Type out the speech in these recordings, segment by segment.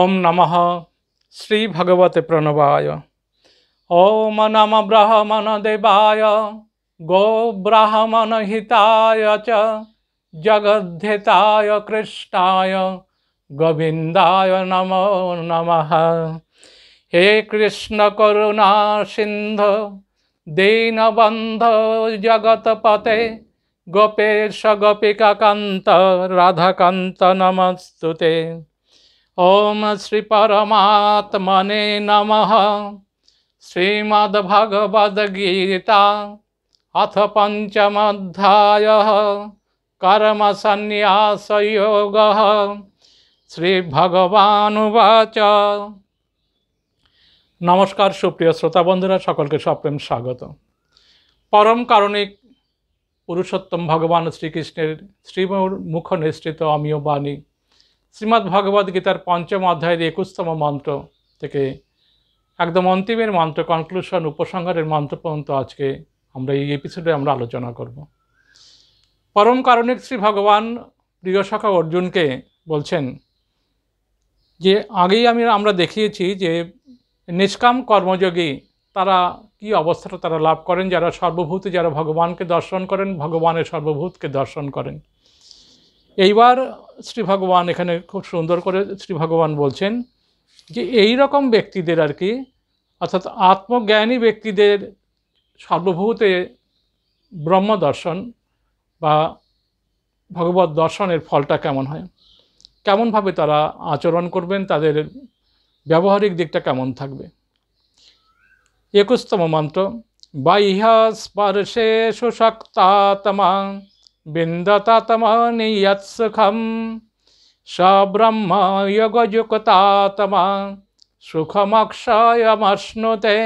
ওম নম শ্রী ভগবত প্রণবায় ওম নম ব্রাহ্মণ দেবায় গো ব্রাহ্মণ হিতায় চ জগদ্ধিতায় কৃষ্ণায় গোবিন্দায় নম নমঃ হে কৃষ্ণ করুণা সিন্ধ দীনবন্ধ জগৎপতে গোপেশ গোপিকা কান্ত রাধাকান্ত নমস্তুতে ॐ श्रीपरमात्मने नमः श्रीमद्भगवद्गीता अथ पञ्चमध्यायः कर्मसन्न्यासयोगः শ্রীভগবানুবাচ নমস্কার সুপ্রিয় শ্রোতা বন্ধুরা সকলকে সপ্রেম স্বাগত পরম কারণিক পুরুষোত্তম ভগবান শ্রীকৃষ্ণের শ্রীমুখ নিশ্চিত অমীয় বাণী শ্রীমদ্ ভগবদ্ গীতার পঞ্চম অধ্যায়ের একুশতম মন্ত্র থেকে একদম অন্তিমের মন্ত্র কনক্লুশন উপসংহারের মন্ত্র পর্যন্ত আজকে আমরা এই এপিসোডে আমরা আলোচনা করব পরম কারণিক শ্রী ভগবান প্রিয়সখা অর্জুনকে বলছেন যে আগেই আমি আমরা দেখিয়েছি যে নিষ্কাম কর্মযোগী তারা কি অবস্থাটা তারা লাভ করেন যারা সর্বভূতে যারা ভগবানকে দর্শন করেন ভগবানের সর্বভূতকে দর্শন করেন এইবার শ্রী ভগবান এখানে খুব সুন্দর করে শ্রী ভগবান বলছেন যে এই রকম ব্যক্তিদের আর কি অর্থাৎ আত্মজ্ঞানী ব্যক্তিদের সর্বভূতে ব্রহ্ম দর্শন বা ভগবত দর্শনের ফলটা কেমন হয় কেমনভাবে তারা আচরণ করবেন তাদের ব্যবহারিক দিকটা কেমন থাকবে একুশতম মন্ত্র বা স্পর্শে সুশক্তা बिन्दततमनियत्सुखं स ब्रह्मयुगयुक्तात्मा সুখমাক্ষয়মশ্নুতে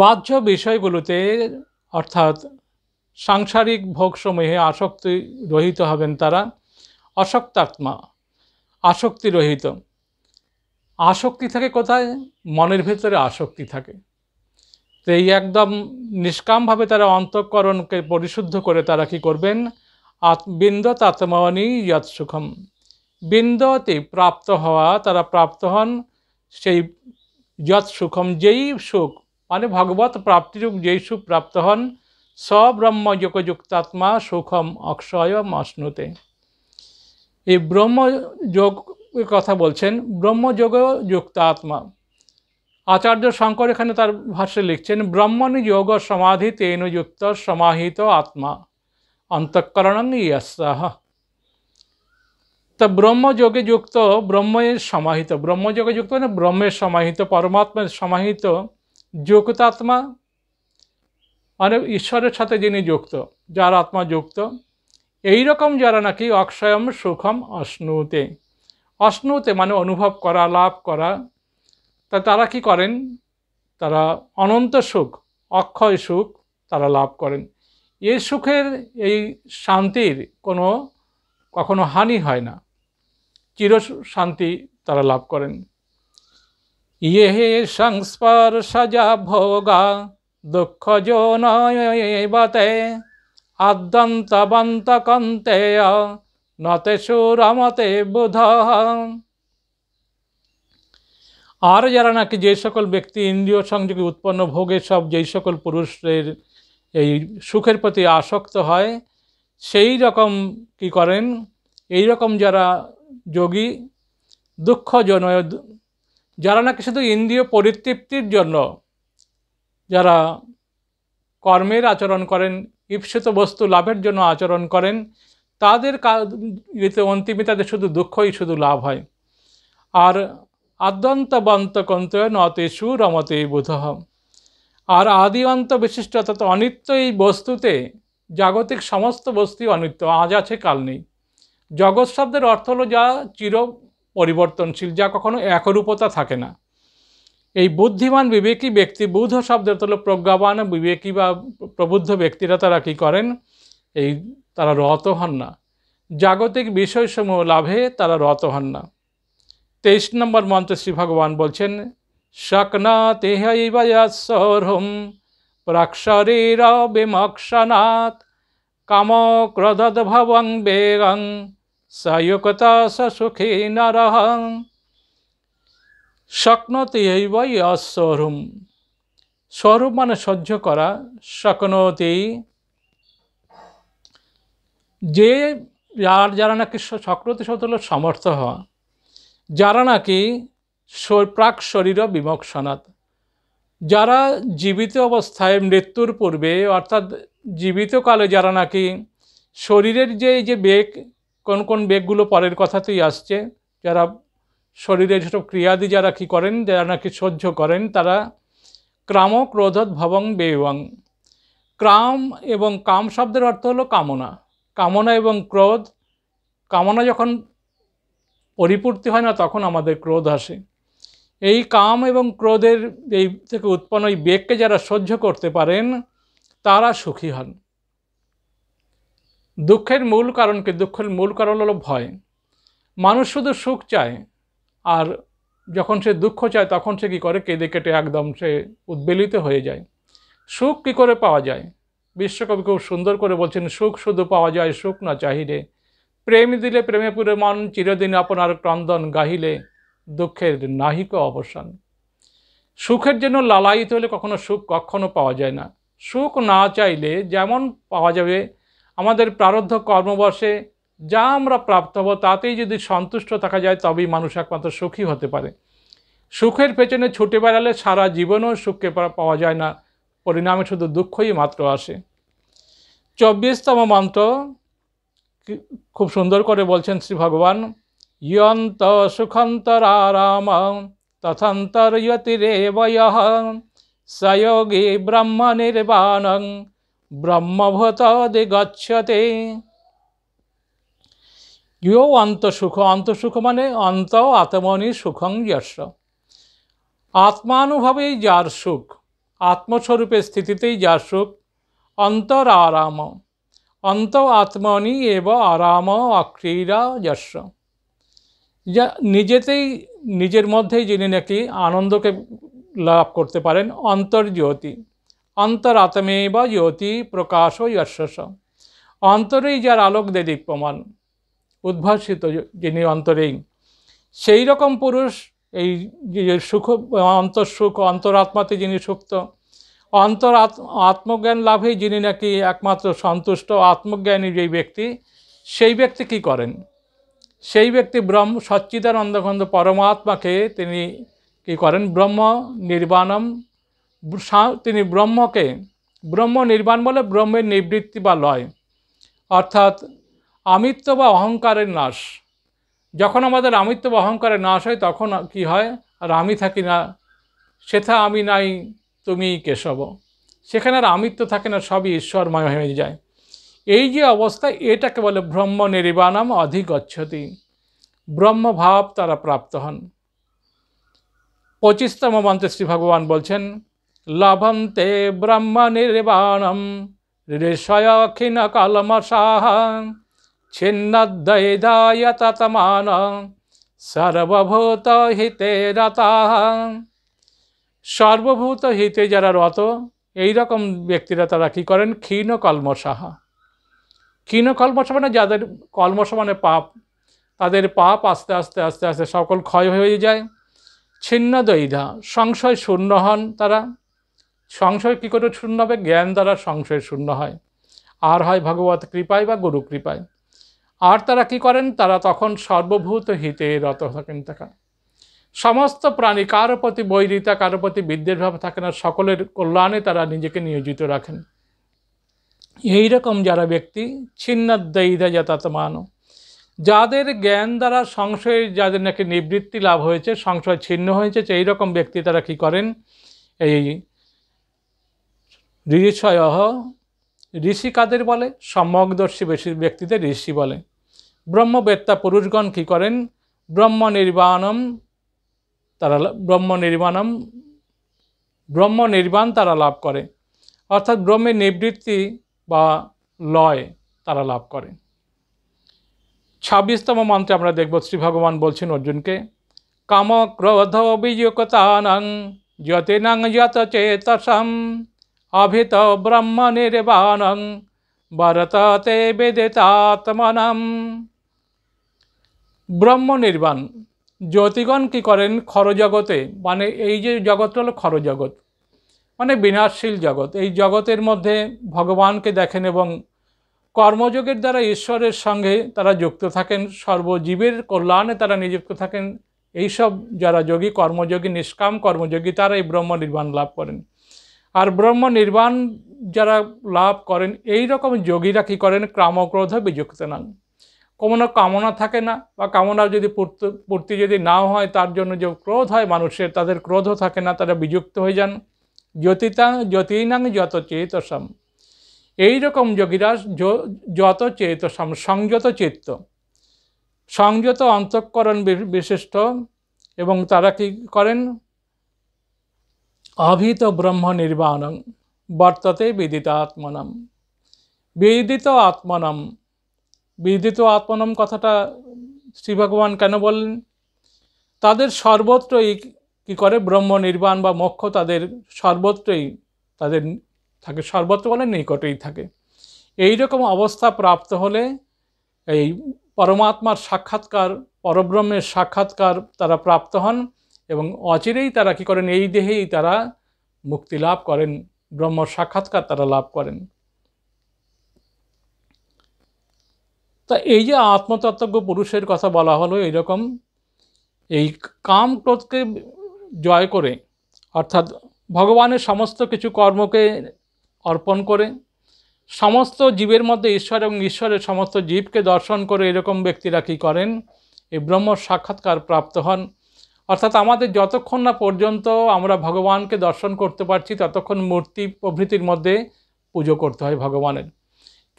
বাহ্য বিষয়গুলোতে অর্থাৎ সাংসারিক ভোগসমূহে আসক্তি রহিত হবেন তারা অসক্তাত্মা আসক্তি রহিত আসক্তি থাকে কোথায় মনের ভেতরে আসক্তি থাকে তো এই একদম নিষ্কামভাবে তারা অন্তঃকরণকে পরিশুদ্ধ করে তারা কি করবেন বিন্দ তাতমানি ইয়ৎ সুখম বিন্দতে প্রাপ্ত হওয়া তারা প্রাপ্ত হন সেই যৎ সুখম যেই সুখ মানে ভগবত প্রাপ্তিরূপ যেই সুখ প্রাপ্ত হন সব্রহ্ম যোগযুক্তাত্মা সুখম অক্ষয় অশ্নুতে এই ব্রহ্মযোগ কথা বলছেন ব্রহ্মযোগ যুক্তাত্মা আচার্য শঙ্কর এখানে তার ভাষ্যে লিখছেন ব্রহ্মণ যোগ সমাধি তেন যুক্ত সমাহিত আত্মা অন্তঃকরণ ইয়াসাহ তা ব্রহ্মযোগে যুক্ত ব্রহ্মের সমাহিত ব্রহ্মযোগে যুক্ত মানে ব্রহ্মের সমাহিত পরমাত্মার সমাহিত যুক্ত আত্মা মানে ঈশ্বরের সাথে যিনি যুক্ত যার আত্মা যুক্ত এই রকম যারা নাকি অক্ষয়ম সুখম অশ্নুতে অশ্নুতে মানে অনুভব করা লাভ করা তা তারা কি করেন তারা অনন্ত সুখ অক্ষয় সুখ তারা লাভ করেন এই সুখের এই শান্তির কোনো কখনো হানি হয় না চির শান্তি তারা লাভ করেন ইয়ে সংস্পর্শজা ভোগা দুঃখ আদন্তবন্ত কন্তে নতে সুরমতে বুধ আর যারা নাকি যে সকল ব্যক্তি ইন্দ্রিয় সংযোগে উৎপন্ন ভোগে সব যেই সকল পুরুষের এই সুখের প্রতি আসক্ত হয় সেই রকম কি করেন এই রকম যারা যোগী দুঃখজন যারা নাকি শুধু ইন্দ্রিয় পরিতৃপ্তির জন্য যারা কর্মের আচরণ করেন ইপ্সিত বস্তু লাভের জন্য আচরণ করেন তাদের কাজ অন্তিমে তাদের শুধু দুঃখই শুধু লাভ হয় আর আদ্যন্তবন্তকন্ত নতেষু রমতে বুধহ আর আদিয়ন্ত বিশিষ্ট অর্থাৎ অনিত্য এই বস্তুতে জাগতিক সমস্ত বস্তু অনিত্য আজ আছে কাল নেই জগৎ শব্দের অর্থ হলো যা চির পরিবর্তনশীল যা কখনো একরূপতা থাকে না এই বুদ্ধিমান বিবেকী ব্যক্তি বুধ শব্দের হলো প্রজ্ঞাবান বিবেকী বা প্রবুদ্ধ ব্যক্তিরা তারা কী করেন এই তারা রত হন না জাগতিক বিষয়সমূহ লাভে তারা রত হন না তেইশ নম্বর মন্ত্রে শ্রী ভগবান বলছেন শকনা তেহৈবয়সৌরম প্রক্ষরেরবিমক্ষনাথ কাম ক্রদদ ভবং বেগং সয়ুক্ত সুখী নরহং শক্নতি এইবই অস্বরূম স্বরূপ মানে সহ্য করা শক্নতি যে যার যারা নাকি শক্রতি শব্দ সমর্থ হওয়া যারা নাকি প্রাক শরীর বিমক সনাত যারা জীবিত অবস্থায় মৃত্যুর পূর্বে অর্থাৎ জীবিতকালে যারা নাকি শরীরের যে যে বেগ কোন কোন বেগগুলো পরের কথাতেই আসছে যারা শরীরে যেসব ক্রিয়াদি যারা কি করেন যারা নাকি সহ্য করেন তারা ক্রাম ক্রোধত ভবং বেয়ং ক্রাম এবং কাম শব্দের অর্থ হলো কামনা কামনা এবং ক্রোধ কামনা যখন পরিপূর্তি হয় না তখন আমাদের ক্রোধ আসে এই কাম এবং ক্রোধের এই থেকে উৎপন্ন এই বেগকে যারা সহ্য করতে পারেন তারা সুখী হন দুঃখের মূল কারণ কি দুঃখের মূল কারণ হলো ভয় মানুষ শুধু সুখ চায় আর যখন সে দুঃখ চায় তখন সে কী করে কেঁদে কেটে একদম সে উদ্বেলিত হয়ে যায় সুখ কী করে পাওয়া যায় বিশ্বকবি খুব সুন্দর করে বলছেন সুখ শুধু পাওয়া যায় সুখ না চাহিদে প্রেম দিলে প্রেমে মন চিরদিন আপনার ক্রন্দন গাহিলে দুঃখের নাহিক অবসান সুখের জন্য লালায়িত হলে কখনো সুখ কখনো পাওয়া যায় না সুখ না চাইলে যেমন পাওয়া যাবে আমাদের প্রারব্ধ কর্মবশে যা আমরা প্রাপ্ত হব তাতেই যদি সন্তুষ্ট থাকা যায় তবেই মানুষ একমাত্র সুখী হতে পারে সুখের পেছনে ছুটে বেড়ালে সারা জীবনও সুখকে পাওয়া যায় না পরিণামে শুধু দুঃখই মাত্র আসে চব্বিশতম মন্ত্র খুব সুন্দর করে বলছেন শ্রী ভগবান ইয়ন্ত তথান্তর ইয়তিরেবয় সয়োগী ব্রহ্ম নির্বাণ ব্রহ্মভূত দিগচ্ছতে ইয় অন্তসুখ অন্তসুখ মানে অন্ত আত্মনি সুখং যশ আত্মানুভবেই যার সুখ আত্মস্বরূপের স্থিতিতেই যার সুখ অন্তর আরাম অন্ত আত্মনি এব আরাম অক্রীড়া যশ যা নিজেতেই নিজের মধ্যেই যিনি নাকি আনন্দকে লাভ করতে পারেন অন্তর্জ্যোতি অন্তরাত্মে বা জ্যোতি প্রকাশ ও যশস অন্তরেই যার আলোক দে দীপ্যমান উদ্ভাসিত যিনি অন্তরেই সেই রকম পুরুষ এই যে সুখ অন্তঃসুখ অন্তরাত্মাতে যিনি সুক্ত অন্তর আত্মজ্ঞান লাভে যিনি নাকি একমাত্র সন্তুষ্ট আত্মজ্ঞানী যেই ব্যক্তি সেই ব্যক্তি কি করেন সেই ব্যক্তি ব্রহ্ম সচ্চিদানন্দগন্ধ পরমাত্মাকে তিনি কি করেন ব্রহ্ম নির্বাণম তিনি ব্রহ্মকে ব্রহ্ম নির্বাণ বলে ব্রহ্মের নিবৃত্তি বা লয় অর্থাৎ আমিত্ব বা অহংকারের নাশ যখন আমাদের আমিত্ব বা অহংকারের নাশ হয় তখন কি হয় আর আমি থাকি না সেথা আমি নাই তুমি কেশব সেখানে আর আমিত্ব থাকে না সবই ঈশ্বরময় হয়ে যায় এই যে অবস্থা এটাকে বলে ব্রহ্ম নির্বাণাম অধিগচ্ছতি ব্রহ্মভাব তারা প্রাপ্ত হন পঁচিশতম মন্ত্রে শ্রী ভগবান বলছেন লভন্তে ব্রহ্ম নির্বাণম ঋষয়খিন কলমশাহ ছিন্নদ্বৈদায়ততমান সর্বভূত হিতে রতা সর্বভূত হিতে যারা রত এই রকম ব্যক্তিরা তারা কী করেন ক্ষীণ কলমসাহা ক্ষীণ কলমসা মানে যাদের কলমসা মানে পাপ তাদের পাপ আস্তে আস্তে আস্তে আস্তে সকল ক্ষয় হয়ে যায় ছিন্ন দৈধা সংশয় শূন্য হন তারা সংশয় কী করে শূন্য হবে জ্ঞান দ্বারা সংশয় শূন্য হয় আর হয় ভগবত কৃপায় বা গুরু কৃপায় আর তারা কি করেন তারা তখন সর্বভূত হিতে রত থাকেন তারা সমস্ত প্রাণী কারো প্রতি বৈরিতা কারো প্রতি বিদ্বেষ ভাব থাকে না সকলের কল্যাণে তারা নিজেকে নিয়োজিত রাখেন এই রকম যারা ব্যক্তি ছিন্নাদ্দয়ীদা যাতাতমান যাদের জ্ঞান দ্বারা সংশয় যাদের নাকি নিবৃত্তি লাভ হয়েছে সংশয় ছিন্ন হয়েছে সেই রকম ব্যক্তি তারা কী করেন এই ঋষয়হ ঋষি কাদের বলে সম্যকদর্শী বেশি ব্যক্তিদের ঋষি বলে ব্রহ্মবেত্তা পুরুষগণ কী করেন ব্রহ্ম নির্বাণম তারা ব্রহ্ম নির্বাণম ব্রহ্ম নির্বাণ তারা লাভ করে অর্থাৎ ব্রহ্মের নিবৃত্তি বা লয় তারা লাভ করে ছাব্বিশতম মন্ত্রে আমরা দেখব শ্রী ভগবান বলছেন অর্জুনকে কাম ক্রোধ অভিযোগতানং যতেনং যত চেতসম অভিত ব্রহ্ম নির্বাণং বরততে বেদেতাত্মনম ব্রহ্ম নির্বাণ জ্যোতিগণ কী করেন খরজগতে মানে এই যে জগৎটা হলো খরজগৎ মানে বিনাশশীল জগৎ এই জগতের মধ্যে ভগবানকে দেখেন এবং কর্মযোগের দ্বারা ঈশ্বরের সঙ্গে তারা যুক্ত থাকেন সর্বজীবের কল্যাণে তারা নিযুক্ত থাকেন এইসব যারা যোগী কর্মযোগী নিষ্কাম কর্মযোগী তারা এই ব্রহ্ম নির্বাণ লাভ করেন আর ব্রহ্ম নির্বাণ যারা লাভ করেন এই রকম যোগীরা কী করেন ক্রামক্রোধ বিযুক্ত নান কোনো কামনা থাকে না বা কামনা যদি পূর্তি যদি নাও হয় তার জন্য যে ক্রোধ হয় মানুষের তাদের ক্রোধও থাকে না তারা বিযুক্ত হয়ে যান জ্যোতিতা জ্যোতিনাং যত চেতসাম রকম যোগীরা যত চেতসাম সংযত চিত্ত সংযত অন্তঃকরণ বিশিষ্ট এবং তারা কি করেন অভিত ব্রহ্ম নির্বাণং বর্ততে বিদিত আত্মনাম বিদিত আত্মনাম বিদিত আত্মনম কথাটা শ্রী ভগবান কেন বললেন তাদের সর্বত্রই কী করে ব্রহ্ম নির্বাণ বা মক্ষ তাদের সর্বত্রই তাদের থাকে সর্বত্র বলে নিকটেই থাকে এই রকম অবস্থা প্রাপ্ত হলে এই পরমাত্মার সাক্ষাৎকার পরব্রহ্মের সাক্ষাৎকার তারা প্রাপ্ত হন এবং অচিরেই তারা কী করেন এই দেহেই তারা মুক্তি লাভ করেন ব্রহ্ম সাক্ষাৎকার তারা লাভ করেন তা এই যে আত্মতত্ত্বজ্ঞ পুরুষের কথা বলা হলো এইরকম এই কাম ক্রোধকে জয় করে অর্থাৎ ভগবানের সমস্ত কিছু কর্মকে অর্পণ করে সমস্ত জীবের মধ্যে ঈশ্বর এবং ঈশ্বরের সমস্ত জীবকে দর্শন করে এরকম ব্যক্তিরা কী করেন এই ব্রহ্ম সাক্ষাৎকার প্রাপ্ত হন অর্থাৎ আমাদের যতক্ষণ না পর্যন্ত আমরা ভগবানকে দর্শন করতে পারছি ততক্ষণ মূর্তি প্রভৃতির মধ্যে পুজো করতে হয় ভগবানের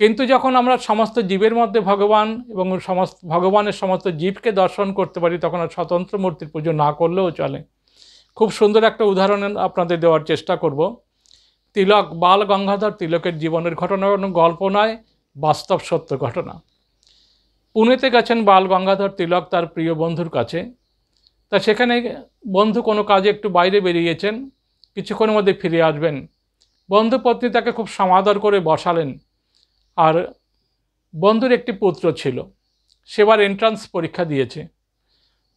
কিন্তু যখন আমরা সমস্ত জীবের মধ্যে ভগবান এবং সমস্ত ভগবানের সমস্ত জীবকে দর্শন করতে পারি তখন আর স্বতন্ত্র মূর্তির পুজো না করলেও চলে খুব সুন্দর একটা উদাহরণ আপনাদের দেওয়ার চেষ্টা করব তিলক বাল গঙ্গাধর তিলকের জীবনের ঘটনা কোনো গল্প নয় বাস্তব সত্য ঘটনা পুনেতে গেছেন বাল গঙ্গাধর তিলক তার প্রিয় বন্ধুর কাছে তা সেখানে বন্ধু কোনো কাজে একটু বাইরে বেরিয়েছেন কিছুক্ষণের মধ্যে ফিরে আসবেন বন্ধু পত্নী তাকে খুব সমাদর করে বসালেন আর বন্ধুর একটি পুত্র ছিল সেবার এন্ট্রান্স পরীক্ষা দিয়েছে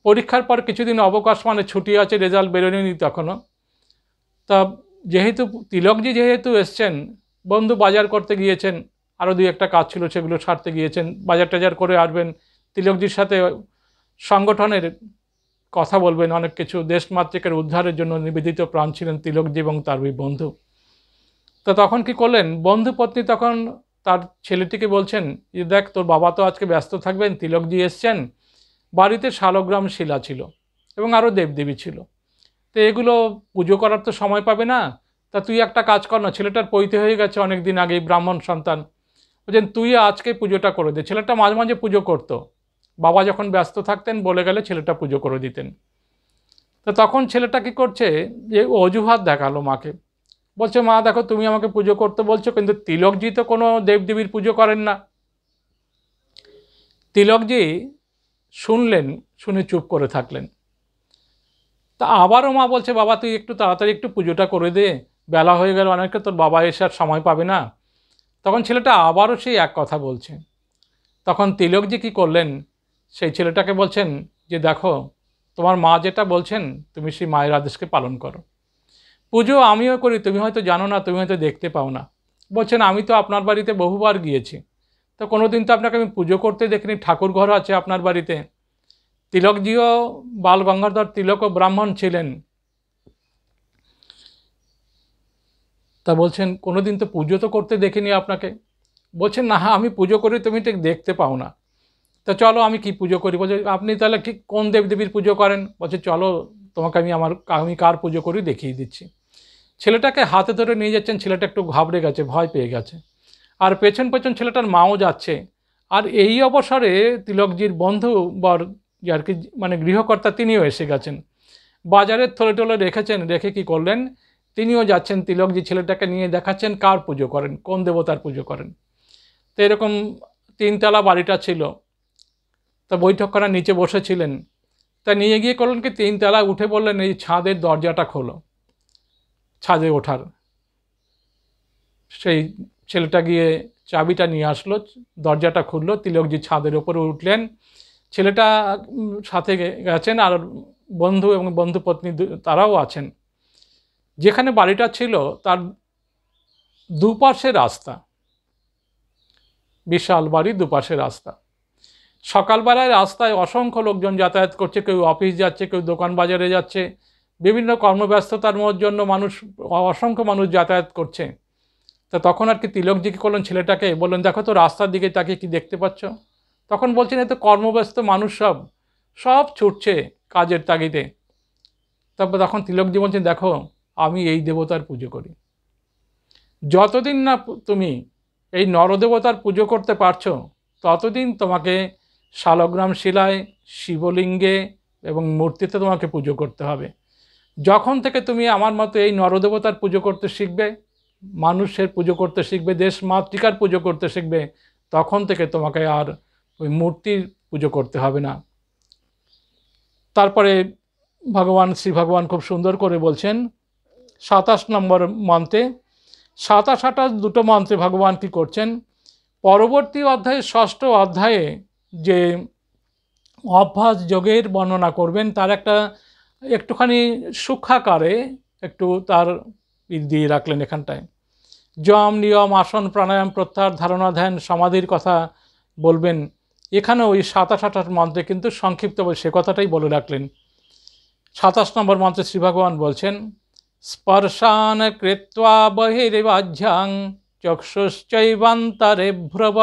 পরীক্ষার পর কিছুদিন অবকাশ মানে ছুটি আছে রেজাল্ট বেরোয়নি তখনও তা যেহেতু তিলকজি যেহেতু এসছেন বন্ধু বাজার করতে গিয়েছেন আরও দুই একটা কাজ ছিল সেগুলো সারতে গিয়েছেন বাজার টাজার করে আসবেন তিলকজির সাথে সংগঠনের কথা বলবেন অনেক কিছু দেশমাতৃকের উদ্ধারের জন্য নিবেদিত প্রাণ ছিলেন তিলকজি এবং তার ওই বন্ধু তো তখন কি করলেন বন্ধু পত্নী তখন তার ছেলেটিকে বলছেন যে দেখ তোর বাবা তো আজকে ব্যস্ত থাকবেন তিলকজি এসছেন বাড়িতে শালগ্রাম শিলা ছিল এবং আরও দেবদেবী ছিল তো এগুলো পুজো করার তো সময় পাবে না তা তুই একটা কাজ কর না ছেলেটার পৈতে হয়ে গেছে অনেক দিন আগেই ব্রাহ্মণ সন্তান বলছেন তুই আজকে পুজোটা করে দে ছেলেটা মাঝে মাঝে পুজো করতো বাবা যখন ব্যস্ত থাকতেন বলে গেলে ছেলেটা পুজো করে দিতেন তো তখন ছেলেটা কী করছে যে অজুহাত দেখালো মাকে বলছে মা দেখো তুমি আমাকে পুজো করতে বলছো কিন্তু তিলকজি তো কোনো দেবদেবীর পুজো করেন না তিলকজি শুনলেন শুনে চুপ করে থাকলেন তা আবারও মা বলছে বাবা তুই একটু তাড়াতাড়ি একটু পুজোটা করে দে বেলা হয়ে গেল অনেকে তোর বাবা এসে আর সময় পাবে না তখন ছেলেটা আবারও সেই এক কথা বলছে তখন তিলকজি কি করলেন সেই ছেলেটাকে বলছেন যে দেখো তোমার মা যেটা বলছেন তুমি সেই মায়ের আদেশকে পালন করো পুজো আমিও করি তুমি হয়তো জানো না তুমি হয়তো দেখতে পাও না বলছেন আমি তো আপনার বাড়িতে বহুবার গিয়েছি তো কোনো দিন তো আপনাকে আমি পুজো করতে দেখিনি ঠাকুর ঘর আছে আপনার বাড়িতে তিলকজিও বাল গঙ্গাধর তিলকও ব্রাহ্মণ ছিলেন তা বলছেন কোনো দিন তো পুজো তো করতে দেখিনি আপনাকে বলছেন না হ্যাঁ আমি পুজো করি তুমি ঠিক দেখতে পাও না তা চলো আমি কি পুজো করি বলছে আপনি তাহলে ঠিক কোন দেবদেবীর পুজো করেন বলছে চলো তোমাকে আমি আমার আমি কার পুজো করি দেখিয়ে দিচ্ছি ছেলেটাকে হাতে ধরে নিয়ে যাচ্ছেন ছেলেটা একটু ঘাবড়ে গেছে ভয় পেয়ে গেছে আর পেছন পেছন ছেলেটার মাও যাচ্ছে আর এই অবসরে তিলকজির বন্ধু বর আর কি মানে গৃহকর্তা তিনিও এসে গেছেন বাজারের থলে টলে রেখেছেন রেখে কি করলেন তিনিও যাচ্ছেন তিলকজি ছেলেটাকে নিয়ে দেখাচ্ছেন কার পুজো করেন কোন দেবতার পুজো করেন তো এরকম তিনতলা বাড়িটা ছিল তা করার নিচে বসেছিলেন তা নিয়ে গিয়ে করলেন কি তিনতলা উঠে বললেন এই ছাদের দরজাটা খোলো ছাদে ওঠার সেই ছেলেটা গিয়ে চাবিটা নিয়ে আসলো দরজাটা খুললো তিলকজি ছাদের ওপরে উঠলেন ছেলেটা সাথে গেছেন আর বন্ধু এবং বন্ধু পত্নী তারাও আছেন যেখানে বাড়িটা ছিল তার দুপাশে রাস্তা বিশাল বাড়ি দুপাশে রাস্তা সকালবেলায় রাস্তায় অসংখ্য লোকজন যাতায়াত করছে কেউ অফিস যাচ্ছে কেউ দোকান বাজারে যাচ্ছে বিভিন্ন কর্মব্যস্ততার জন্য মানুষ অসংখ্য মানুষ যাতায়াত করছে তা তখন আর কি তিলকজি কী করলেন ছেলেটাকে বললেন দেখো তো রাস্তার দিকে তাকে কি দেখতে পাচ্ছ তখন বলছেন এ তো কর্মব্যস্ত মানুষ সব সব ছুটছে কাজের তাগিদে তারপর তখন তিলকজি বলছেন দেখো আমি এই দেবতার পুজো করি যতদিন না তুমি এই নরদেবতার পুজো করতে পারছো ততদিন তোমাকে শালগ্রাম শিলায় শিবলিঙ্গে এবং মূর্তিতে তোমাকে পুজো করতে হবে যখন থেকে তুমি আমার মতো এই নরদেবতার পুজো করতে শিখবে মানুষের পুজো করতে শিখবে দেশ মাতৃকার পুজো করতে শিখবে তখন থেকে তোমাকে আর ওই মূর্তির পুজো করতে হবে না তারপরে ভগবান শ্রী ভগবান খুব সুন্দর করে বলছেন সাতাশ নম্বর মন্ত্রে সাতাশ আঠাশ দুটো মন্ত্রে ভগবান কী করছেন পরবর্তী অধ্যায়ে ষষ্ঠ অধ্যায়ে যে অভ্যাস যোগের বর্ণনা করবেন তার একটা একটুখানি সূক্ষাকারে একটু তার দিয়ে রাখলেন এখানটায় জম নিয়ম আসন প্রাণায়াম প্রত্যাহার ধারণা ধ্যান সমাধির কথা বলবেন এখানে ওই সাতাশ আঠাশ মন্ত্রে কিন্তু সংক্ষিপ্ত সে কথাটাই বলে রাখলেন সাতাশ নম্বর মন্ত্রে শ্রী ভগবান বলছেন স্পর্শান কৃত্বা বহির্বাঝ্যাং চক্ষুশ্চৈবান্তরে ভ্রব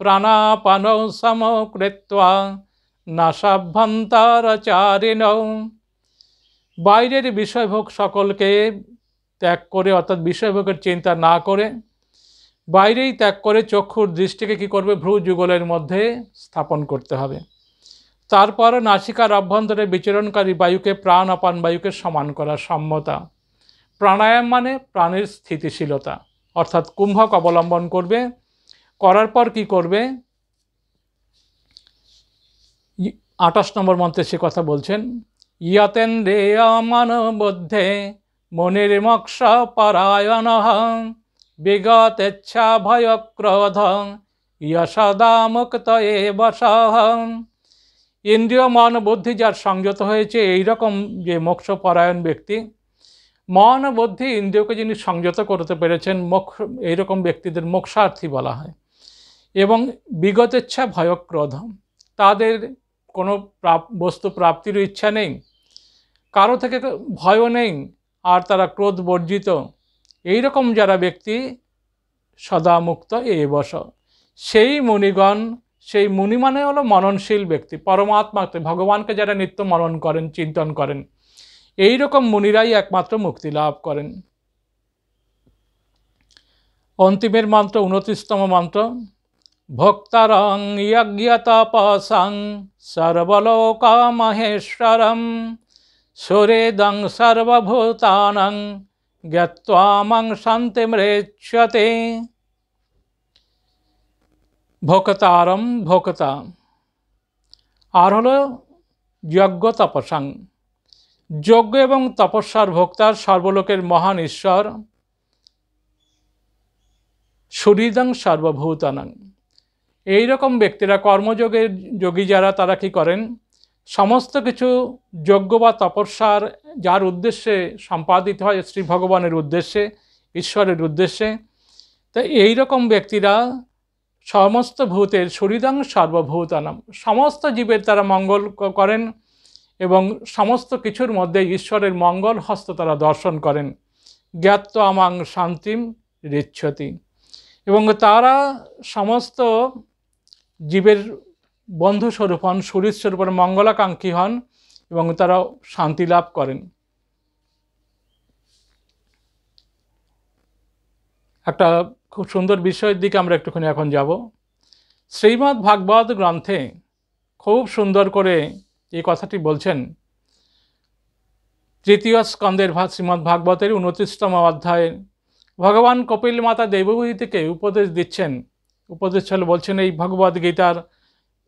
প্রাণাপান সম কৃত্বা নাসাভ্যন্তারাচারিণ বাইরের বিষয়ভোগ সকলকে ত্যাগ করে অর্থাৎ বিষয়ভোগের চিন্তা না করে বাইরেই ত্যাগ করে চক্ষুর দৃষ্টিকে কি করবে ভ্রু যুগলের মধ্যে স্থাপন করতে হবে তারপর নাসিকার অভ্যন্তরে বিচরণকারী বায়ুকে প্রাণ অপান বায়ুকে সমান করা সম্যতা প্রাণায়াম মানে প্রাণের স্থিতিশীলতা অর্থাৎ কুম্ভক অবলম্বন করবে করার পর কি করবে আঠাশ নম্বর মন্ত্রে সে কথা বলছেন ইয়াতেন রে অমান মধ্যে মনের মক্ষ পরায়ণ বিগতেচ্ছা ভয়ক্রোধ ইয়সদা মুক্ত এ বস ইন্দ্রিয় মন বুদ্ধি যার সংযত হয়েছে এই রকম যে মোক্ষপরায়ণ ব্যক্তি মন বুদ্ধি ইন্দ্রিয়কে যিনি সংযত করতে পেরেছেন মোক্ষ এইরকম ব্যক্তিদের মোক্ষার্থী বলা হয় এবং বিগতেচ্ছা ভয়ক্রোধ তাদের কোনো বস্তু প্রাপ্তির ইচ্ছা নেই কারো থেকে ভয়ও নেই আর তারা ক্রোধ বর্জিত এই রকম যারা ব্যক্তি সদামুক্ত এ বস সেই মুনিগণ সেই মুনি মানে হলো মননশীল ব্যক্তি পরমাত্মাতে ভগবানকে যারা নিত্য মনন করেন চিন্তন করেন এই রকম মুনিরাই একমাত্র মুক্তি লাভ করেন অন্তিমের মন্ত্র উনত্রিশতম মন্ত্র ভক্তরং যজ্ঞতপসং সর্বলোকমহেশ্বরম সুরেদং সর্বভূতানং জ্ঞাত্বামং শান্তি মৃচ্ছতে ভোক্তারম ভোক্তা আর হল যজ্ঞ তপসং যজ্ঞ এবং তপস্যার ভোক্তার সর্বলোকের মহান ঈশ্বর সুহৃদং সর্বভূতানং এই রকম ব্যক্তিরা কর্মযোগের যোগী যারা তারা কি করেন সমস্ত কিছু যজ্ঞ বা তপস্যার যার উদ্দেশ্যে সম্পাদিত হয় শ্রী ভগবানের উদ্দেশ্যে ঈশ্বরের উদ্দেশ্যে তা এই রকম ব্যক্তিরা সমস্ত ভূতের সুরিদাং সর্বভূতানাম সমস্ত জীবের তারা মঙ্গল করেন এবং সমস্ত কিছুর মধ্যে ঈশ্বরের মঙ্গল হস্ত তারা দর্শন করেন জ্ঞাত আমাং শান্তিম রিচ্ছতি এবং তারা সমস্ত জীবের বন্ধুস্বরূপ হন সুরীশ্বরূপের মঙ্গলাকাঙ্ক্ষী হন এবং তারা শান্তি লাভ করেন একটা খুব সুন্দর বিষয়ের দিকে আমরা একটুখানি এখন যাব শ্রীমৎ ভাগবত গ্রন্থে খুব সুন্দর করে এই কথাটি বলছেন তৃতীয় স্কন্দের শ্রীমৎ ভাগবতের উনত্রিশতম অধ্যায়ে ভগবান কপিল মাতা দেবভূতিকে উপদেশ দিচ্ছেন উপদেশাল বলছেন এই ভগবদ গীতার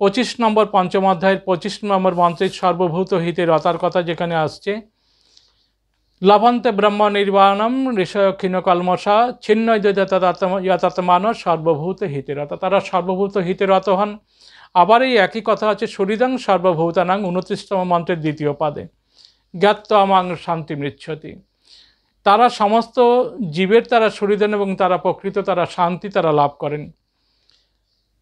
পঁচিশ নম্বর পঞ্চমাধ্যায়ের পঁচিশ নম্বর মন্ত্রে সর্বভূত হিতে রতার কথা যেখানে আসছে লাভন্তে ব্রহ্ম নির্বাণম ঋষক্ষীণ কলমশা ছিন্ন যতাত্মান সর্বভূত হিতেরতা তারা সর্বভূত হিতেরত হন আবার এই একই কথা আছে সুরিদাং সর্বভূতানাং উনত্রিশতম মন্ত্রের দ্বিতীয় পাদে আমাং শান্তি মৃচ্ছতি তারা সমস্ত জীবের তারা সুরিদান এবং তারা প্রকৃত তারা শান্তি তারা লাভ করেন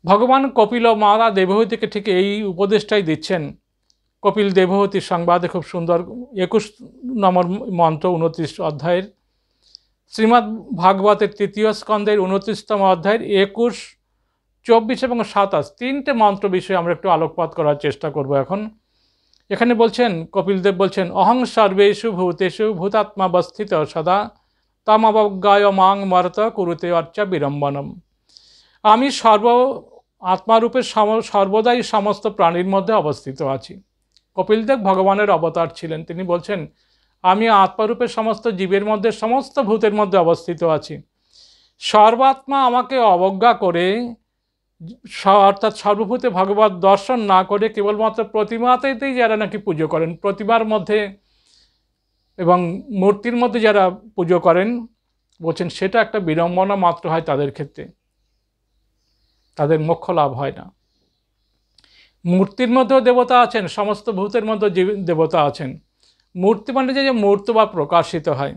ভগবান কপিল মারা দেবহতীকে ঠিক এই উপদেশটাই দিচ্ছেন কপিল দেবহতীর সংবাদে খুব সুন্দর একুশ নম্বর মন্ত্র উনত্রিশ অধ্যায়ের শ্রীমৎ ভাগবতের তৃতীয় স্কন্ধের উনত্রিশতম অধ্যায়ের একুশ চব্বিশ এবং সাতাশ তিনটে মন্ত্র বিষয়ে আমরা একটু আলোকপাত করার চেষ্টা করব এখন এখানে বলছেন কপিলদেব বলছেন অহং সর্বেষু ভূতেষু ভূতাত্মাবস্থিত সদা তামাবজ্ঞায় মাং মরত কুরুতে অর্চা বিড়ম্বনম আমি সর্ব আত্মারূপে সর্বদাই সমস্ত প্রাণীর মধ্যে অবস্থিত আছি কপিলদেব ভগবানের অবতার ছিলেন তিনি বলছেন আমি আত্মারূপে সমস্ত জীবের মধ্যে সমস্ত ভূতের মধ্যে অবস্থিত আছি সর্বাত্মা আমাকে অবজ্ঞা করে অর্থাৎ সর্বভূতে ভগবত দর্শন না করে কেবলমাত্র প্রতিমাতেই যারা নাকি পুজো করেন প্রতিমার মধ্যে এবং মূর্তির মধ্যে যারা পুজো করেন বলছেন সেটা একটা বিড়ম্বনা মাত্র হয় তাদের ক্ষেত্রে তাদের মোক্ষ লাভ হয় না মূর্তির মধ্যেও দেবতা আছেন সমস্ত ভূতের মধ্যে দেবতা আছেন মূর্তি মানে যে মূর্ত বা প্রকাশিত হয়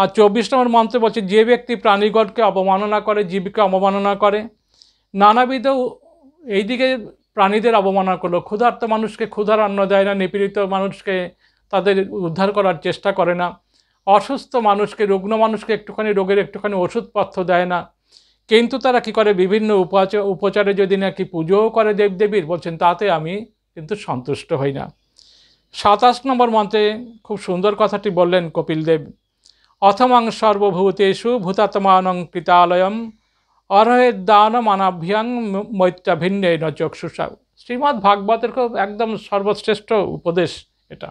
আর চব্বিশ নম্বর মন্ত্র বলছে যে ব্যক্তি প্রাণীগণকে অবমাননা করে জীবিকা অবমাননা করে নানাবিধ এইদিকে প্রাণীদের অবমাননা করলো ক্ষুধার্ত মানুষকে ক্ষুধার অন্ন দেয় না নিপীড়িত মানুষকে তাদের উদ্ধার করার চেষ্টা করে না অসুস্থ মানুষকে রুগ্ন মানুষকে একটুখানি রোগের একটুখানি ওষুধপত্র দেয় না কিন্তু তারা কি করে বিভিন্ন উপাচার উপচারে যদি নাকি পুজোও করে দেবদেবীর বলছেন তাতে আমি কিন্তু সন্তুষ্ট হই না সাতাশ নম্বর মন্ত্রে খুব সুন্দর কথাটি বললেন কপিল দেব অথমাং সর্বভূতেশু ভূতাত্মানং কৃতালয়ম অর্হের দান মানাভ্যাং মৈত্যাভিন্নে ন চক্ষুষা শ্রীমদ্ ভাগবতের খুব একদম সর্বশ্রেষ্ঠ উপদেশ এটা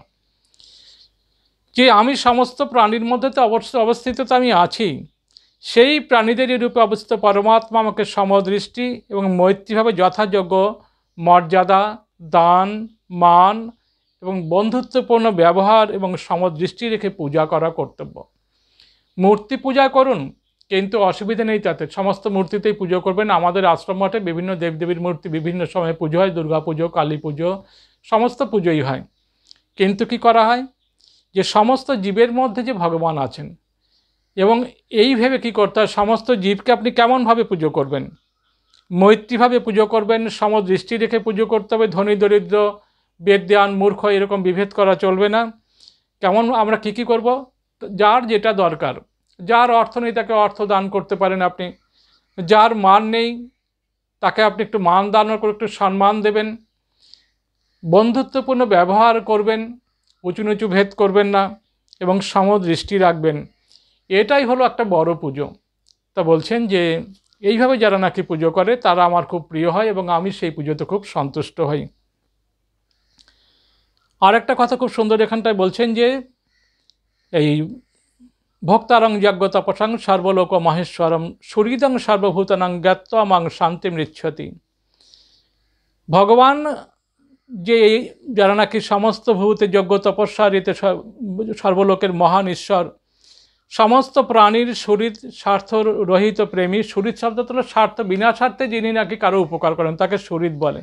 যে আমি সমস্ত প্রাণীর মধ্যে তো অবস্থিত তো আমি আছি সেই প্রাণীদেরই রূপে অবস্থিত পরমাত্মা আমাকে সমদৃষ্টি এবং মৈত্রীভাবে যথাযোগ্য মর্যাদা দান মান এবং বন্ধুত্বপূর্ণ ব্যবহার এবং সমদৃষ্টি রেখে পূজা করা কর্তব্য মূর্তি পূজা করুন কিন্তু অসুবিধা নেই তাতে সমস্ত মূর্তিতেই পুজো করবেন আমাদের আশ্রম মঠে বিভিন্ন দেবদেবীর মূর্তি বিভিন্ন সময়ে পুজো হয় দুর্গা পুজো কালী পুজো সমস্ত পুজোই হয় কিন্তু কি করা হয় যে সমস্ত জীবের মধ্যে যে ভগবান আছেন এবং এই ভেবে কী করতে হয় সমস্ত জীবকে আপনি কেমনভাবে পুজো করবেন মৈত্রীভাবে পুজো করবেন সমদৃষ্টি রেখে পুজো করতে হবে ধনী দরিদ্র বেদ্যান মূর্খ এরকম বিভেদ করা চলবে না কেমন আমরা কী কী করব যার যেটা দরকার যার অর্থ নেই তাকে অর্থ দান করতে পারেন আপনি যার মান নেই তাকে আপনি একটু মান দান করে একটু সম্মান দেবেন বন্ধুত্বপূর্ণ ব্যবহার করবেন উঁচু নিচু ভেদ করবেন না এবং সমদৃষ্টি রাখবেন এটাই হলো একটা বড় পুজো তা বলছেন যে এইভাবে যারা নাকি পুজো করে তারা আমার খুব প্রিয় হয় এবং আমি সেই পুজোতে খুব সন্তুষ্ট হই আর একটা কথা খুব সুন্দর এখানটায় বলছেন যে এই ভক্তারং যজ্ঞ তপসাং সর্বলোক মহেশ্বরম সুরিদং সর্বভূতানাং জ্ঞাত্বা শান্তি মৃচ্ছতি ভগবান যে যারা নাকি সমস্ত ভূতে যজ্ঞ তপস্যা রীতে সর্বলোকের মহান ঈশ্বর সমস্ত প্রাণীর শরীর স্বার্থ রহিত প্রেমী শরীর শব্দ তো স্বার্থ বিনা স্বার্থে যিনি নাকি কারো উপকার করেন তাকে শরীর বলে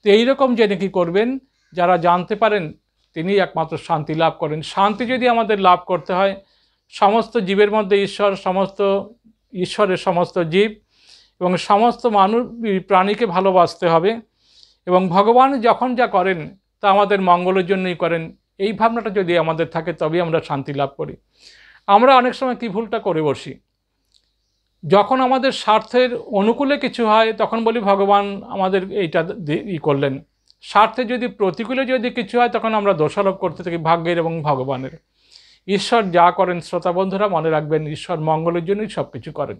তো এইরকম যে নাকি করবেন যারা জানতে পারেন তিনি একমাত্র শান্তি লাভ করেন শান্তি যদি আমাদের লাভ করতে হয় সমস্ত জীবের মধ্যে ঈশ্বর সমস্ত ঈশ্বরের সমস্ত জীব এবং সমস্ত মানুষ প্রাণীকে ভালোবাসতে হবে এবং ভগবান যখন যা করেন তা আমাদের মঙ্গলের জন্যই করেন এই ভাবনাটা যদি আমাদের থাকে তবেই আমরা শান্তি লাভ করি আমরা অনেক সময় কী ভুলটা করে বসি যখন আমাদের স্বার্থের অনুকূলে কিছু হয় তখন বলি ভগবান আমাদের এইটা ই করলেন স্বার্থে যদি প্রতিকূলে যদি কিছু হয় তখন আমরা দোষারোপ করতে থাকি ভাগ্যের এবং ভগবানের ঈশ্বর যা করেন শ্রোতা বন্ধুরা মনে রাখবেন ঈশ্বর মঙ্গলের জন্যই সব কিছু করেন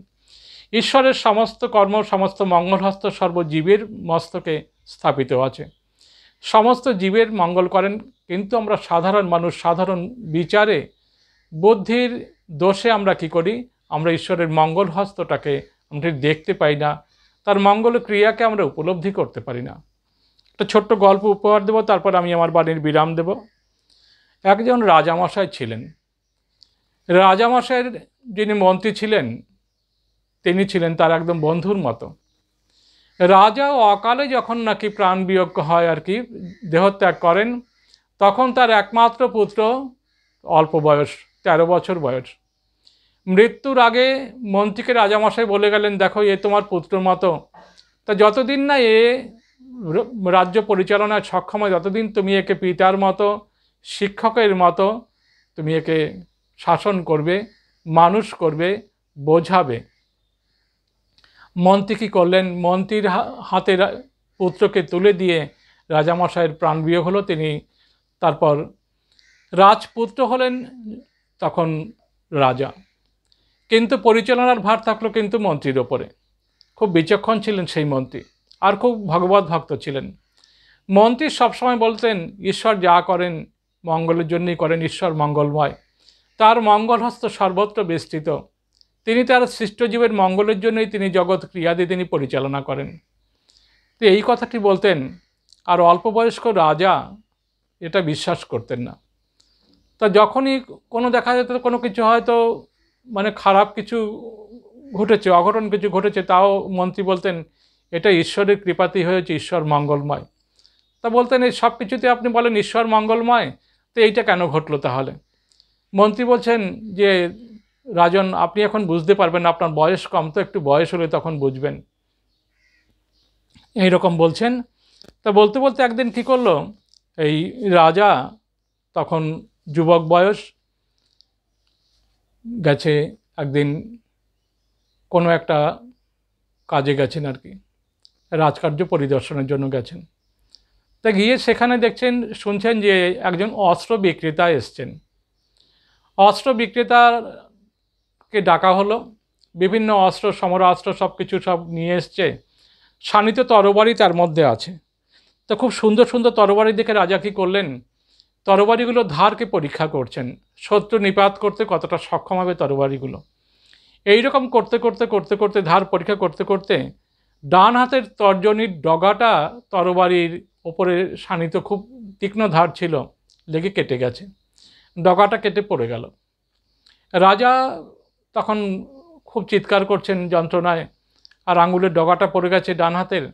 ঈশ্বরের সমস্ত কর্ম সমস্ত মঙ্গলহস্ত সর্বজীবের মস্তকে স্থাপিত আছে সমস্ত জীবের মঙ্গল করেন কিন্তু আমরা সাধারণ মানুষ সাধারণ বিচারে বুদ্ধির দোষে আমরা কি করি আমরা ঈশ্বরের মঙ্গল হস্তটাকে আমরা দেখতে পাই না তার মঙ্গল ক্রিয়াকে আমরা উপলব্ধি করতে পারি না একটা ছোট্ট গল্প উপহার দেব তারপর আমি আমার বাড়ির বিরাম দেব একজন রাজামশাই ছিলেন রাজামশাইয়ের যিনি মন্ত্রী ছিলেন তিনি ছিলেন তার একদম বন্ধুর মতো রাজা অকালে যখন নাকি প্রাণ বিয়োগ হয় আর কি দেহত্যাগ করেন তখন তার একমাত্র পুত্র অল্প বয়স তেরো বছর বয়স মৃত্যুর আগে মন্ত্রীকে রাজামশাই বলে গেলেন দেখো এ তোমার পুত্রর মতো তা যতদিন না এ রাজ্য পরিচালনায় সক্ষম হয় যতদিন তুমি একে পিতার মতো শিক্ষকের মতো তুমি একে শাসন করবে মানুষ করবে বোঝাবে মন্ত্রী কী করলেন মন্ত্রীর হাতে পুত্রকে তুলে দিয়ে রাজামশাইয়ের প্রাণ বিয়োগ হলো তিনি তারপর রাজপুত্র হলেন তখন রাজা কিন্তু পরিচালনার ভার থাকলো কিন্তু মন্ত্রীর ওপরে খুব বিচক্ষণ ছিলেন সেই মন্ত্রী আর খুব ভগবত ভক্ত ছিলেন মন্ত্রী সবসময় বলতেন ঈশ্বর যা করেন মঙ্গলের জন্যই করেন ঈশ্বর মঙ্গলময় তার মঙ্গলহস্ত সর্বত্র বিস্তৃত তিনি তার সৃষ্টজীবের মঙ্গলের জন্যই তিনি জগৎ ক্রিয়াদি তিনি পরিচালনা করেন তো এই কথাটি বলতেন আর অল্পবয়স্ক রাজা এটা বিশ্বাস করতেন না তা যখনই কোনো দেখা যেত কোনো কিছু হয়তো মানে খারাপ কিছু ঘটেছে অঘটন কিছু ঘটেছে তাও মন্ত্রী বলতেন এটা ঈশ্বরের কৃপাতেই হয়েছে ঈশ্বর মঙ্গলময় তা বলতেন এই সব কিছুতে আপনি বলেন ঈশ্বর মঙ্গলময় তো এইটা কেন ঘটলো তাহলে মন্ত্রী বলছেন যে রাজন আপনি এখন বুঝতে পারবেন আপনার বয়স কম তো একটু বয়স হলে তখন বুঝবেন এই রকম বলছেন তা বলতে বলতে একদিন কী করলো এই রাজা তখন যুবক বয়স গেছে একদিন কোনো একটা কাজে গেছেন আর কি রাজকার্য পরিদর্শনের জন্য গেছেন তা গিয়ে সেখানে দেখছেন শুনছেন যে একজন অস্ত্র বিক্রেতা এসছেন অস্ত্র বিক্রেতাকে ডাকা হলো বিভিন্ন অস্ত্র সমরাস্ত্র সব কিছু সব নিয়ে এসছে শানিত তরবারি তার মধ্যে আছে তো খুব সুন্দর সুন্দর তরবারি দেখে রাজা কী করলেন তরবারিগুলো ধারকে পরীক্ষা করছেন শত্রু নিপাত করতে কতটা সক্ষম হবে তরবারিগুলো এই রকম করতে করতে করতে করতে ধার পরীক্ষা করতে করতে ডান হাতের তর্জনীর ডগাটা তরবারির ওপরে শানিত খুব তীক্ষ্ণ ধার ছিল লেগে কেটে গেছে ডগাটা কেটে পড়ে গেল রাজা তখন খুব চিৎকার করছেন যন্ত্রণায় আর আঙুলের ডগাটা পড়ে গেছে ডান হাতের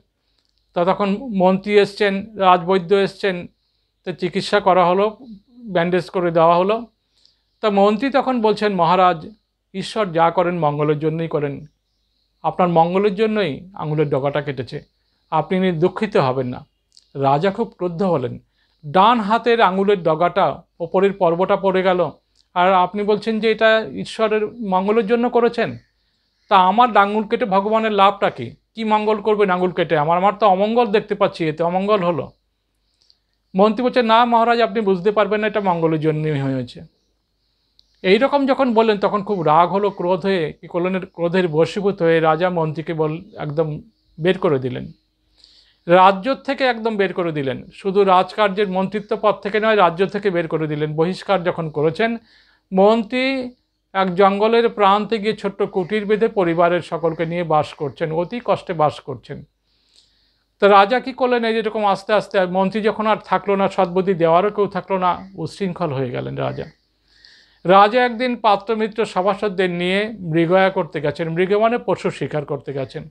তা তখন মন্ত্রী এসছেন রাজবৈদ্য এসছেন তো চিকিৎসা করা হলো ব্যান্ডেজ করে দেওয়া হলো তা মন্ত্রী তখন বলছেন মহারাজ ঈশ্বর যা করেন মঙ্গলের জন্যই করেন আপনার মঙ্গলের জন্যই আঙুলের ডগাটা কেটেছে আপনি দুঃখিত হবেন না রাজা খুব ক্রুদ্ধ হলেন ডান হাতের আঙুলের ডগাটা ওপরের পর্বটা পড়ে গেল আর আপনি বলছেন যে এটা ঈশ্বরের মঙ্গলের জন্য করেছেন তা আমার ডাঙুল কেটে ভগবানের লাভটা কি কী মঙ্গল করবেন আঙুল কেটে আমার আমার তো অমঙ্গল দেখতে পাচ্ছি এতে অমঙ্গল হলো মন্ত্রী বলছে না মহারাজ আপনি বুঝতে পারবেন না এটা মঙ্গলের জন্যই হয়েছে এই রকম যখন বললেন তখন খুব রাগ হলো ক্রোধ হয়ে কি ক্রোধের বশীভূত হয়ে রাজা মন্ত্রীকে বল একদম বের করে দিলেন রাজ্য থেকে একদম বের করে দিলেন শুধু রাজকার্যের মন্ত্রিত্ব পদ থেকে নয় রাজ্য থেকে বের করে দিলেন বহিষ্কার যখন করেছেন মন্ত্রী এক জঙ্গলের প্রান্তে গিয়ে ছোট্ট কুটির বেঁধে পরিবারের সকলকে নিয়ে বাস করছেন অতি কষ্টে বাস করছেন তো রাজা কী করলেন এই যেরকম আস্তে আস্তে মন্ত্রী যখন আর থাকলো না সদবদি দেওয়ারও কেউ থাকলো না উশৃঙ্খল হয়ে গেলেন রাজা রাজা একদিন পাত্রমিত্র সভাসদদের নিয়ে মৃগয়া করতে গেছেন মৃগ মানে পশু শিকার করতে গেছেন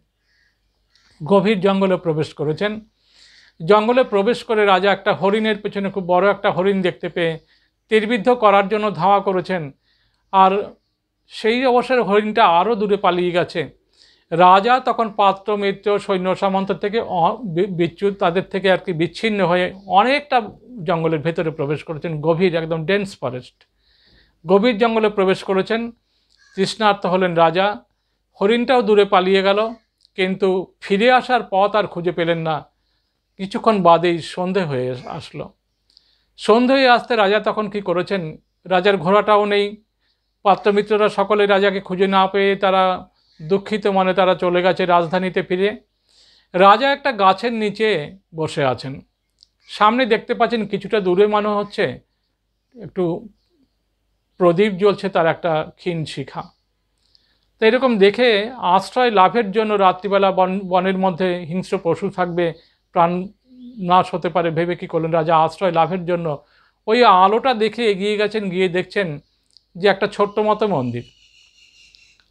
গভীর জঙ্গলে প্রবেশ করেছেন জঙ্গলে প্রবেশ করে রাজা একটা হরিণের পেছনে খুব বড় একটা হরিণ দেখতে পেয়ে তীরবিদ্ধ করার জন্য ধাওয়া করেছেন আর সেই অবসরে হরিণটা আরও দূরে পালিয়ে গেছে রাজা তখন পাত্র মিত্র সৈন্য সামন্ত থেকে বিচ্যুত তাদের থেকে আর কি বিচ্ছিন্ন হয়ে অনেকটা জঙ্গলের ভেতরে প্রবেশ করেছেন গভীর একদম ডেন্স ফরেস্ট গভীর জঙ্গলে প্রবেশ করেছেন তৃষ্ণার্থ হলেন রাজা হরিণটাও দূরে পালিয়ে গেল কিন্তু ফিরে আসার পথ আর খুঁজে পেলেন না কিছুক্ষণ বাদেই সন্ধে হয়ে আসলো সন্ধে হয়ে আসতে রাজা তখন কি করেছেন রাজার ঘোড়াটাও নেই পাত্রমিত্ররা সকলে রাজাকে খুঁজে না পেয়ে তারা দুঃখিত মনে তারা চলে গেছে রাজধানীতে ফিরে রাজা একটা গাছের নিচে বসে আছেন সামনে দেখতে পাচ্ছেন কিছুটা দূরে মনে হচ্ছে একটু প্রদীপ জ্বলছে তার একটা ক্ষীণ শিখা তো এরকম দেখে আশ্রয় লাভের জন্য রাত্রিবেলা বন বনের মধ্যে হিংস্র পশু থাকবে প্রাণ নাশ হতে পারে ভেবে কি করলেন রাজা আশ্রয় লাভের জন্য ওই আলোটা দেখে এগিয়ে গেছেন গিয়ে দেখছেন যে একটা ছোট্ট মতো মন্দির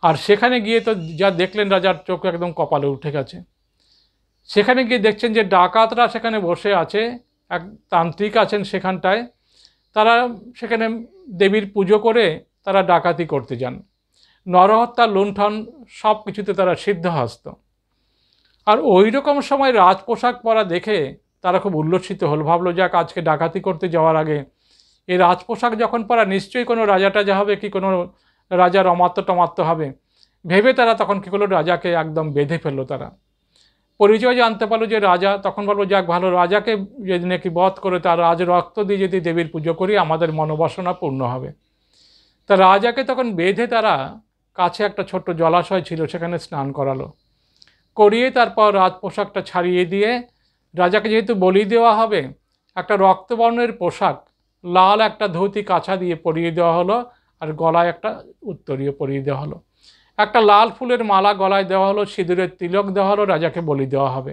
আর সেখানে গিয়ে তো যা দেখলেন রাজার চোখ একদম কপালে উঠে গেছে সেখানে গিয়ে দেখছেন যে ডাকাতরা সেখানে বসে আছে এক তান্ত্রিক আছেন সেখানটায় তারা সেখানে দেবীর পুজো করে তারা ডাকাতি করতে যান নরহত্যা লুণ্ঠন সব কিছুতে তারা সিদ্ধ সিদ্ধহস্ত আর ওই রকম সময় রাজপোশাক পরা দেখে তারা খুব উল্লসিত হল ভাবলো যাক আজকে ডাকাতি করতে যাওয়ার আগে এই রাজপোশাক যখন পরা নিশ্চয়ই কোনো রাজাটা যা হবে কি কোনো রাজার অমাত্য টমাত্য হবে ভেবে তারা তখন কী করলো রাজাকে একদম বেঁধে ফেললো তারা পরিচয় জানতে পারলো যে রাজা তখন বলবো যাক ভালো রাজাকে যদি নাকি বধ করে তার রাজ রক্ত দিয়ে যদি দেবীর পুজো করি আমাদের মনোবাসনা পূর্ণ হবে তা রাজাকে তখন বেঁধে তারা কাছে একটা ছোট্ট জলাশয় ছিল সেখানে স্নান করালো করিয়ে তারপর রাজ পোশাকটা ছাড়িয়ে দিয়ে রাজাকে যেহেতু বলি দেওয়া হবে একটা রক্তবর্ণের পোশাক লাল একটা ধুতি কাছা দিয়ে পরিয়ে দেওয়া হলো আর গলায় একটা উত্তরীয় পরিয়ে দেওয়া হলো একটা লাল ফুলের মালা গলায় দেওয়া হলো সিঁদুরের তিলক দেওয়া হলো রাজাকে বলি দেওয়া হবে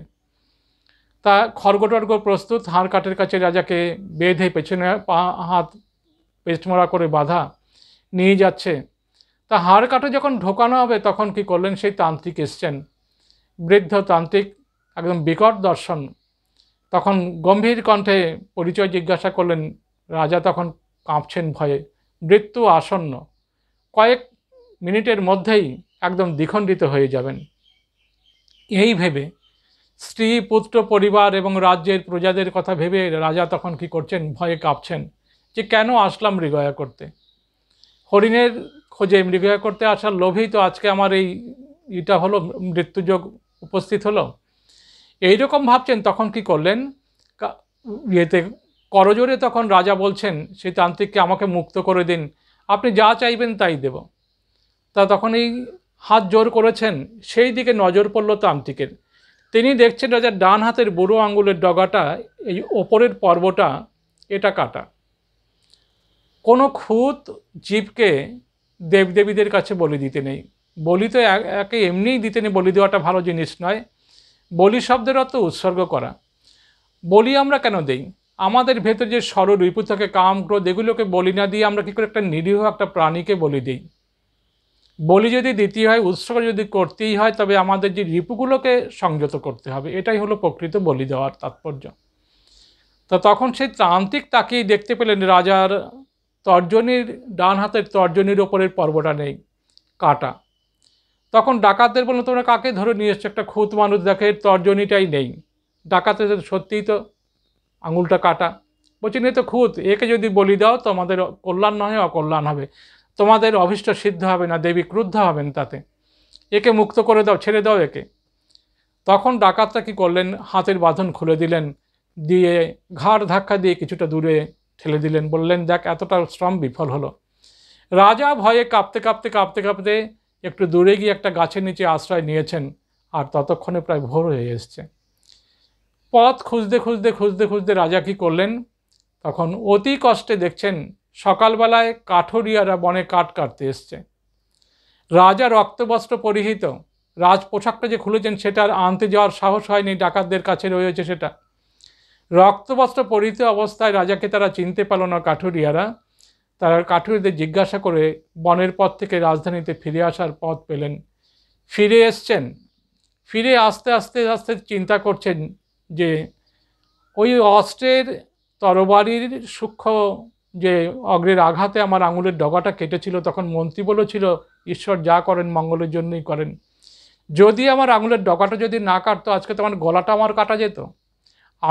তা খড়গটর্গ প্রস্তুত হাড় কাঠের কাছে রাজাকে বেঁধে পেছনে পা হাত পেস্টমরা করে বাঁধা নিয়ে যাচ্ছে তা হাড় কাটে যখন ঢোকানো হবে তখন কি করলেন সেই তান্ত্রিক এসছেন বৃদ্ধ তান্ত্রিক একদম বিকট দর্শন তখন গম্ভীর কণ্ঠে পরিচয় জিজ্ঞাসা করলেন রাজা তখন কাঁপছেন ভয়ে মৃত্যু আসন্ন কয়েক মিনিটের মধ্যেই একদম দ্বিখণ্ডিত হয়ে যাবেন এই ভেবে স্ত্রী পুত্র পরিবার এবং রাজ্যের প্রজাদের কথা ভেবে রাজা তখন কি করছেন ভয়ে কাঁপছেন যে কেন আসলাম মৃগয়া করতে হরিণের খোঁজে মৃগয়া করতে আসার লোভেই তো আজকে আমার এই ইটা হলো মৃত্যুযোগ উপস্থিত হলো এইরকম ভাবছেন তখন কি করলেন ইয়েতে করজোরে তখন রাজা বলছেন সেই তান্ত্রিককে আমাকে মুক্ত করে দিন আপনি যা চাইবেন তাই দেব তা তখন এই হাত জোর করেছেন সেই দিকে নজর পড়ল তান্ত্রিকের তিনি দেখছেন রাজার ডান হাতের বুড়ো আঙ্গুলের ডগাটা এই ওপরের পর্বটা এটা কাটা কোনো খুঁত জীবকে দেবদেবীদের কাছে বলি দিতে নেই বলি তো একে এমনিই দিতে নেই বলি দেওয়াটা ভালো জিনিস নয় বলি শব্দের অর্থ উৎসর্গ করা বলি আমরা কেন দেই আমাদের ভেতরে যে সরল রিপু থাকে কাম ক্রোধ এগুলোকে বলি না দিয়ে আমরা কী করে একটা নিরীহ একটা প্রাণীকে বলি দিই বলি যদি দিতে হয় উৎসর্গ যদি করতেই হয় তবে আমাদের যে রিপুগুলোকে সংযত করতে হবে এটাই হলো প্রকৃত বলি দেওয়ার তাৎপর্য তো তখন সেই তান্ত্রিক তাকেই দেখতে পেলেন রাজার তর্জনীর ডান হাতের তর্জনীর ওপরের পর্বটা নেই কাটা তখন ডাকাতদের বললো তোমরা কাকে ধরে নিয়ে এসছো একটা খুঁত মানুষ দেখে তর্জনীটাই নেই ডাকাতের সত্যিই তো আঙুলটা কাটা বলছি নিয়ে তো খুঁত একে যদি বলি দাও তোমাদের কল্যাণ নয় অকল্যাণ হবে তোমাদের অভিষ্ট সিদ্ধ হবে না দেবী ক্রুদ্ধ হবেন তাতে একে মুক্ত করে দাও ছেড়ে দাও একে তখন ডাকাতটা কি করলেন হাতের বাঁধন খুলে দিলেন দিয়ে ঘাড় ধাক্কা দিয়ে কিছুটা দূরে ঠেলে দিলেন বললেন দেখ এতটা শ্রম বিফল হলো রাজা ভয়ে কাঁপতে কাঁপতে কাঁপতে কাঁপতে একটু দূরে গিয়ে একটা গাছের নিচে আশ্রয় নিয়েছেন আর ততক্ষণে প্রায় ভোর হয়ে এসছে পথ খুঁজতে খুঁজতে খুঁজতে খুঁজতে রাজা কী করলেন তখন অতি কষ্টে দেখছেন সকালবেলায় কাঠরিয়ারা বনে কাঠ কাটতে এসছে রাজা রক্তবস্ত্র পরিহিত রাজ পোশাকটা যে খুলেছেন সেটার আনতে যাওয়ার সাহস হয়নি ডাকাতদের কাছে রয়েছে সেটা রক্তবস্ত্র পরিহিত অবস্থায় রাজাকে তারা চিনতে পারল না কাঠুরিয়ারা তারা কাঠুরিদের জিজ্ঞাসা করে বনের পথ থেকে রাজধানীতে ফিরে আসার পথ পেলেন ফিরে এসছেন ফিরে আস্তে আস্তে আস্তে চিন্তা করছেন যে ওই অস্ত্রের তরবারির সূক্ষ্ম যে অগ্রের আঘাতে আমার আঙুলের ডগাটা কেটেছিল তখন মন্ত্রী বলেছিল ঈশ্বর যা করেন মঙ্গলের জন্যই করেন যদি আমার আঙুলের ডগাটা যদি না কাটতো আজকে তো আমার গলাটা আমার কাটা যেত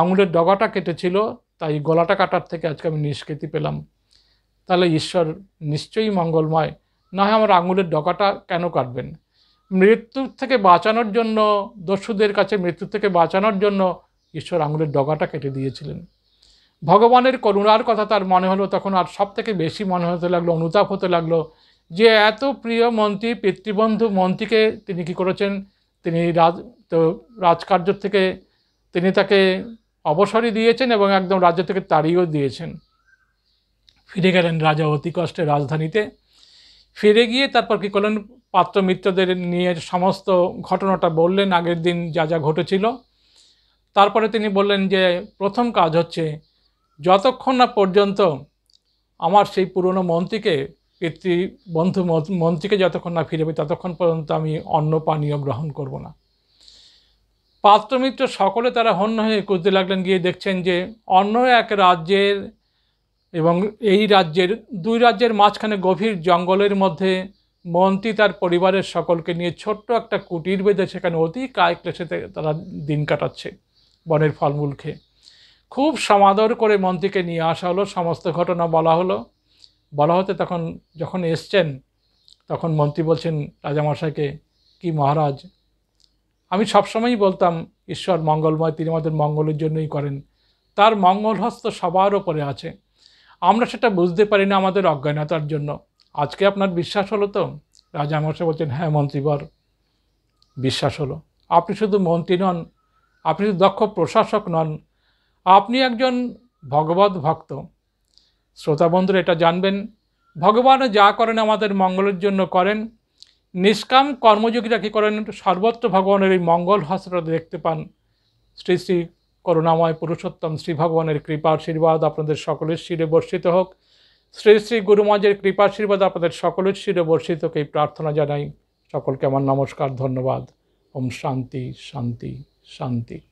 আঙুলের ডগাটা কেটেছিল তাই গলাটা কাটার থেকে আজকে আমি নিষ্কৃতি পেলাম তাহলে ঈশ্বর নিশ্চয়ই মঙ্গলময় না হয় আমার আঙুলের ডগাটা কেন কাটবেন মৃত্যুর থেকে বাঁচানোর জন্য দস্যুদের কাছে মৃত্যুর থেকে বাঁচানোর জন্য ঈশ্বর আঙুলের ডগাটা কেটে দিয়েছিলেন ভগবানের করুণার কথা তার মনে হলো তখন আর সব থেকে বেশি মনে হতে লাগলো অনুতাপ হতে লাগলো যে এত প্রিয় মন্ত্রী পিতৃবন্ধু মন্ত্রীকে তিনি কি করেছেন তিনি রাজ তো রাজকার্য থেকে তিনি তাকে অবসরই দিয়েছেন এবং একদম রাজ্য থেকে তাড়িয়েও দিয়েছেন ফিরে গেলেন রাজা অতি কষ্টে রাজধানীতে ফিরে গিয়ে তারপর কী করলেন পাত্র মিত্রদের নিয়ে সমস্ত ঘটনাটা বললেন আগের দিন যা যা ঘটেছিল তারপরে তিনি বললেন যে প্রথম কাজ হচ্ছে যতক্ষণ না পর্যন্ত আমার সেই পুরনো মন্ত্রীকে পিতৃ বন্ধু মন্ত্রীকে যতক্ষণ না ফিরে ততক্ষণ পর্যন্ত আমি অন্ন পানীয় গ্রহণ করব না পাত্রমিত্র সকলে তারা হন্য হয়ে করতে লাগলেন গিয়ে দেখছেন যে অন্য এক রাজ্যের এবং এই রাজ্যের দুই রাজ্যের মাঝখানে গভীর জঙ্গলের মধ্যে মন্ত্রী তার পরিবারের সকলকে নিয়ে ছোট্ট একটা কুটির বেঁধে সেখানে অতি কায়ক্লেশে তারা দিন কাটাচ্ছে বনের ফলমূল খেয়ে খুব সমাদর করে মন্ত্রীকে নিয়ে আসা হলো সমস্ত ঘটনা বলা হলো বলা হতে তখন যখন এসছেন তখন মন্ত্রী বলছেন রাজামশাইকে কি মহারাজ আমি সবসময়ই বলতাম ঈশ্বর মঙ্গলময় তিনি আমাদের মঙ্গলের জন্যই করেন তার মঙ্গলহস্ত সবার ওপরে আছে আমরা সেটা বুঝতে পারি না আমাদের অজ্ঞানতার জন্য আজকে আপনার বিশ্বাস হলো তো রাজামশাই বলছেন হ্যাঁ মন্ত্রীবর বিশ্বাস হলো আপনি শুধু মন্ত্রী নন আপনি দক্ষ প্রশাসক নন আপনি একজন ভগবত ভক্ত শ্রোতা এটা জানবেন ভগবান যা করেন আমাদের মঙ্গলের জন্য করেন নিষ্কাম কর্মযোগীরা কী করেন সর্বত্র ভগবানের এই মঙ্গল হাস্ত দেখতে পান শ্রী শ্রী করুণাময় পুরুষোত্তম শ্রী ভগবানের কৃপা আশীর্বাদ আপনাদের সকলের শিরে বর্ষিত হোক শ্রী শ্রী গুরুমাজের কৃপা আশীর্বাদ আপনাদের সকলের শিরে বর্ষিতকে প্রার্থনা জানাই সকলকে আমার নমস্কার ধন্যবাদ ওম শান্তি শান্তি शांति